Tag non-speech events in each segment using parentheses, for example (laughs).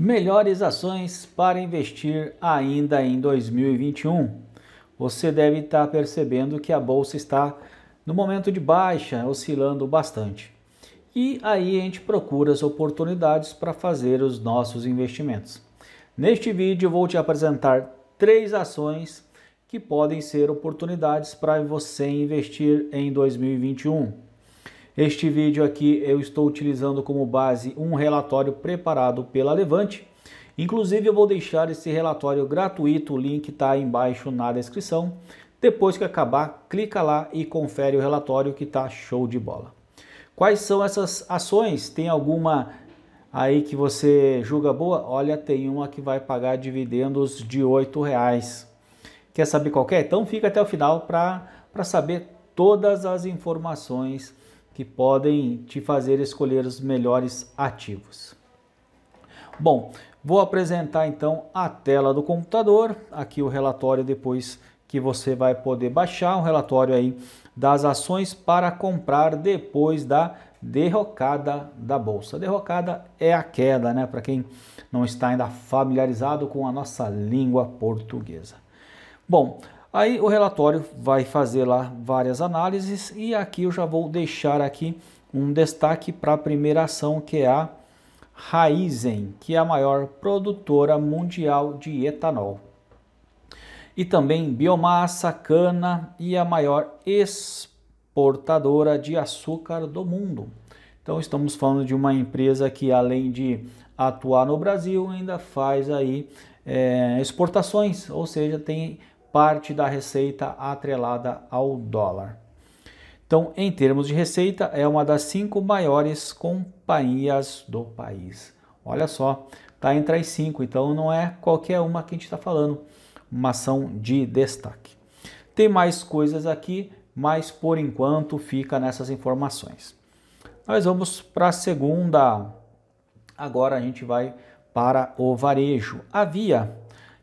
Melhores ações para investir ainda em 2021. Você deve estar percebendo que a bolsa está no momento de baixa, oscilando bastante. E aí a gente procura as oportunidades para fazer os nossos investimentos. Neste vídeo vou te apresentar três ações que podem ser oportunidades para você investir em 2021. Este vídeo aqui eu estou utilizando como base um relatório preparado pela Levante. Inclusive eu vou deixar esse relatório gratuito, o link está embaixo na descrição. Depois que acabar, clica lá e confere o relatório que está show de bola. Quais são essas ações? Tem alguma aí que você julga boa? Olha, tem uma que vai pagar dividendos de R$ reais. Quer saber qual é? Então fica até o final para saber todas as informações que podem te fazer escolher os melhores ativos. Bom, vou apresentar então a tela do computador, aqui o relatório depois que você vai poder baixar, um relatório aí das ações para comprar depois da derrocada da bolsa. derrocada é a queda, né? Para quem não está ainda familiarizado com a nossa língua portuguesa. Bom, Aí o relatório vai fazer lá várias análises e aqui eu já vou deixar aqui um destaque para a primeira ação que é a Raizen, que é a maior produtora mundial de etanol. E também biomassa, cana e a maior exportadora de açúcar do mundo. Então estamos falando de uma empresa que além de atuar no Brasil ainda faz aí é, exportações, ou seja, tem parte da receita atrelada ao dólar. Então, em termos de receita, é uma das cinco maiores companhias do país. Olha só, está entre as cinco, então não é qualquer uma que a gente está falando. Uma ação de destaque. Tem mais coisas aqui, mas por enquanto fica nessas informações. Nós vamos para a segunda. Agora a gente vai para o varejo. A Via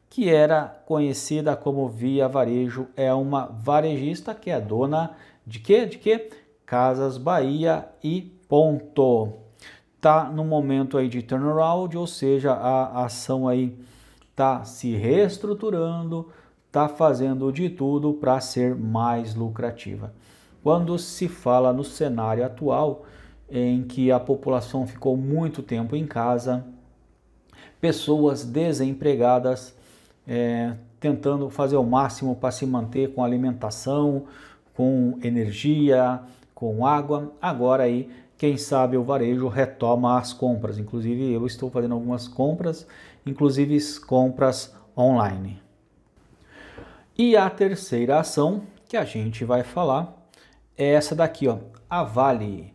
que era conhecida como Via Varejo, é uma varejista que é dona de quê? De quê? Casas Bahia e ponto. Tá no momento aí de turnaround, ou seja, a ação aí tá se reestruturando, tá fazendo de tudo para ser mais lucrativa. Quando se fala no cenário atual, em que a população ficou muito tempo em casa, pessoas desempregadas, é, tentando fazer o máximo para se manter com alimentação, com energia, com água. Agora aí, quem sabe o varejo retoma as compras. Inclusive eu estou fazendo algumas compras, inclusive compras online. E a terceira ação que a gente vai falar é essa daqui, ó, a Vale.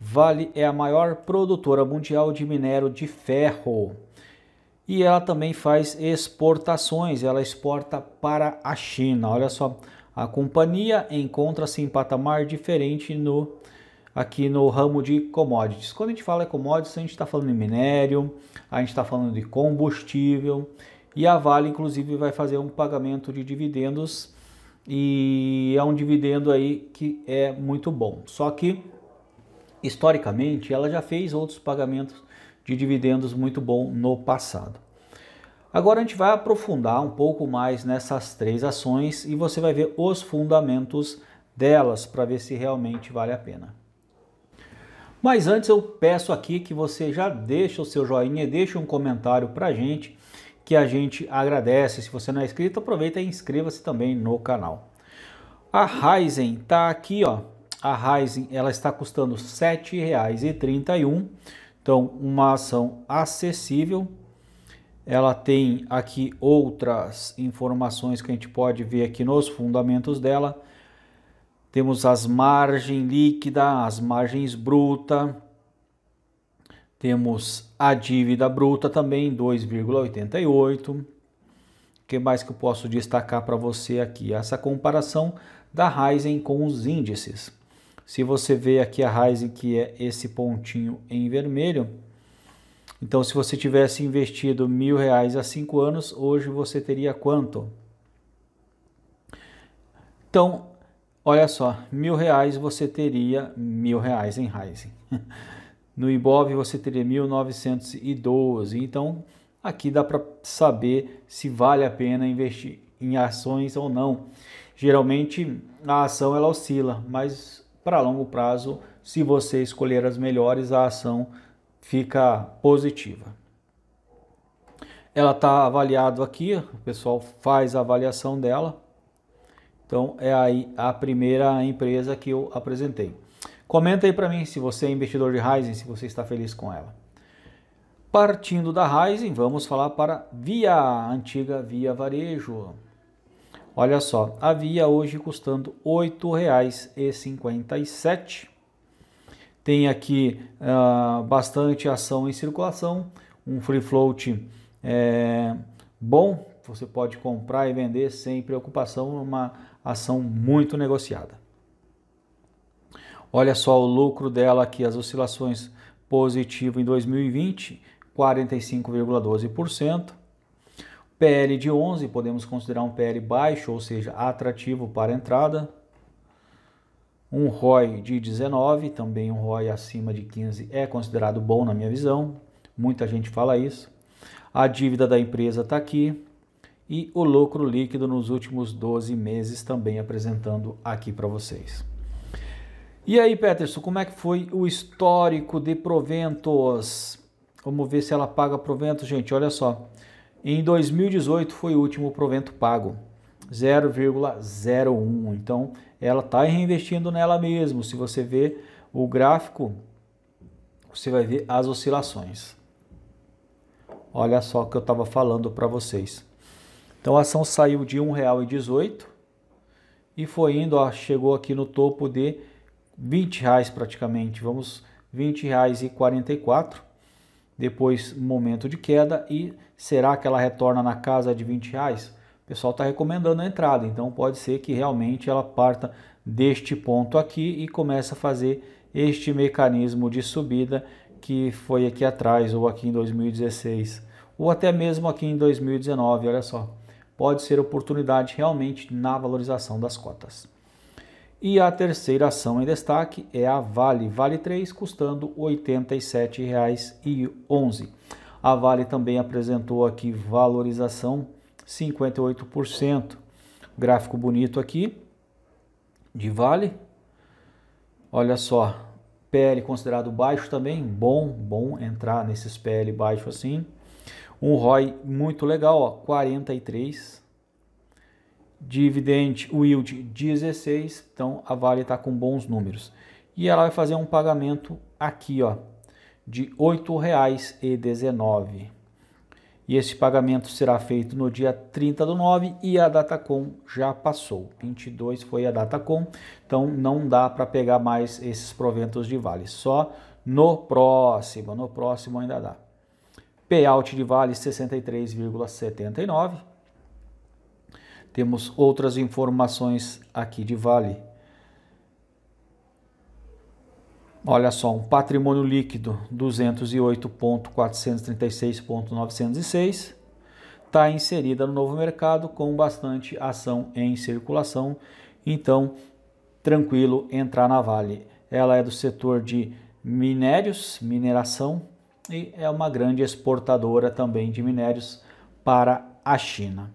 Vale é a maior produtora mundial de minério de ferro e ela também faz exportações, ela exporta para a China. Olha só, a companhia encontra-se em patamar diferente no aqui no ramo de commodities. Quando a gente fala em commodities, a gente está falando de minério, a gente está falando de combustível e a Vale, inclusive, vai fazer um pagamento de dividendos e é um dividendo aí que é muito bom. Só que historicamente ela já fez outros pagamentos de dividendos muito bom no passado. Agora a gente vai aprofundar um pouco mais nessas três ações e você vai ver os fundamentos delas para ver se realmente vale a pena. Mas antes eu peço aqui que você já deixe o seu joinha, e deixe um comentário para a gente que a gente agradece. Se você não é inscrito, aproveita e inscreva-se também no canal. A Ryzen está aqui, ó. A Ryzen ela está custando R$ 7,31 então, uma ação acessível, ela tem aqui outras informações que a gente pode ver aqui nos fundamentos dela. Temos as margens líquida, as margens bruta, temos a dívida bruta também, 2,88. O que mais que eu posso destacar para você aqui? Essa comparação da Ryzen com os índices. Se você vê aqui a Raizen, que é esse pontinho em vermelho, então se você tivesse investido mil reais há cinco anos, hoje você teria quanto? Então, olha só, mil reais você teria mil reais em Raizen. (laughs) No Ibov você teria 1912. Então, aqui dá para saber se vale a pena investir em ações ou não. Geralmente a ação ela oscila, mas para longo prazo, se você escolher as melhores, a ação fica positiva. Ela está avaliada aqui, o pessoal faz a avaliação dela. Então é aí a primeira empresa que eu apresentei. Comenta aí para mim se você é investidor de Ryzen, se você está feliz com ela. Partindo da Ryzen, vamos falar para Via, antiga Via Varejo. Olha só, havia hoje custando R$ 8,57. Tem aqui ah, bastante ação em circulação, um free float é, bom, você pode comprar e vender sem preocupação, é uma ação muito negociada. Olha só o lucro dela aqui, as oscilações positivo em 2020, 45,12%. PL de 11 podemos considerar um PL baixo, ou seja, atrativo para entrada. Um ROI de 19, também um ROI acima de 15 é considerado bom na minha visão. Muita gente fala isso. A dívida da empresa está aqui e o lucro líquido nos últimos 12 meses também apresentando aqui para vocês. E aí, Peterson, como é que foi o histórico de proventos? Vamos ver se ela paga proventos, gente. Olha só. Em 2018 foi o último provento pago, 0,01. Então ela está reinvestindo nela mesmo. Se você vê o gráfico, você vai ver as oscilações. Olha só o que eu estava falando para vocês. Então a ação saiu de R$ 1,18 e foi indo, ó, chegou aqui no topo de 20 reais praticamente. Vamos R$ 20,44. Depois momento de queda e Será que ela retorna na casa de 20 reais? O pessoal está recomendando a entrada, então pode ser que realmente ela parta deste ponto aqui e comece a fazer este mecanismo de subida que foi aqui atrás ou aqui em 2016 ou até mesmo aqui em 2019, olha só. Pode ser oportunidade realmente na valorização das cotas. E a terceira ação em destaque é a Vale, Vale 3, custando R$ 87,11. A Vale também apresentou aqui valorização 58%. Gráfico bonito aqui de Vale. Olha só, PL considerado baixo também, bom, bom entrar nesses PL baixo assim. Um ROI muito legal, ó, 43. Dividend yield 16, então a Vale está com bons números. E ela vai fazer um pagamento aqui, ó, de R$ 8,19. E esse pagamento será feito no dia 30 do 9 e a Datacom já passou. 22 foi a Datacom, então não dá para pegar mais esses proventos de vale, só no próximo, no próximo ainda dá. Payout de vale 63,79. Temos outras informações aqui de vale. Olha só, um patrimônio líquido 208.436.906 está inserida no novo mercado com bastante ação em circulação. Então, tranquilo entrar na Vale. Ela é do setor de minérios, mineração e é uma grande exportadora também de minérios para a China.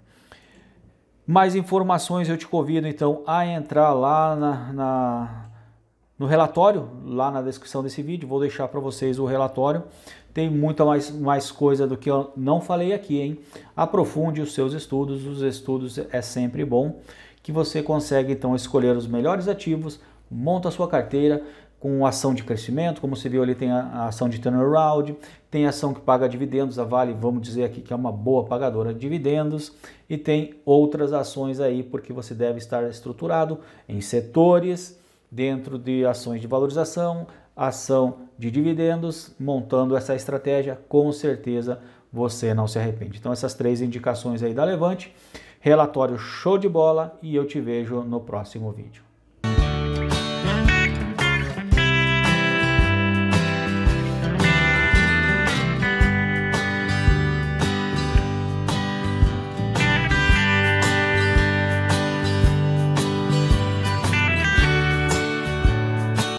Mais informações eu te convido então a entrar lá na, na no relatório, lá na descrição desse vídeo, vou deixar para vocês o relatório. Tem muita mais, mais coisa do que eu não falei aqui, hein? Aprofunde os seus estudos, os estudos é sempre bom, que você consegue então escolher os melhores ativos, monta a sua carteira com ação de crescimento, como você viu ali tem a ação de turnaround, tem ação que paga dividendos, a Vale, vamos dizer aqui que é uma boa pagadora de dividendos, e tem outras ações aí, porque você deve estar estruturado em setores, dentro de ações de valorização, ação de dividendos, montando essa estratégia, com certeza você não se arrepende. Então essas três indicações aí da Levante, relatório show de bola e eu te vejo no próximo vídeo.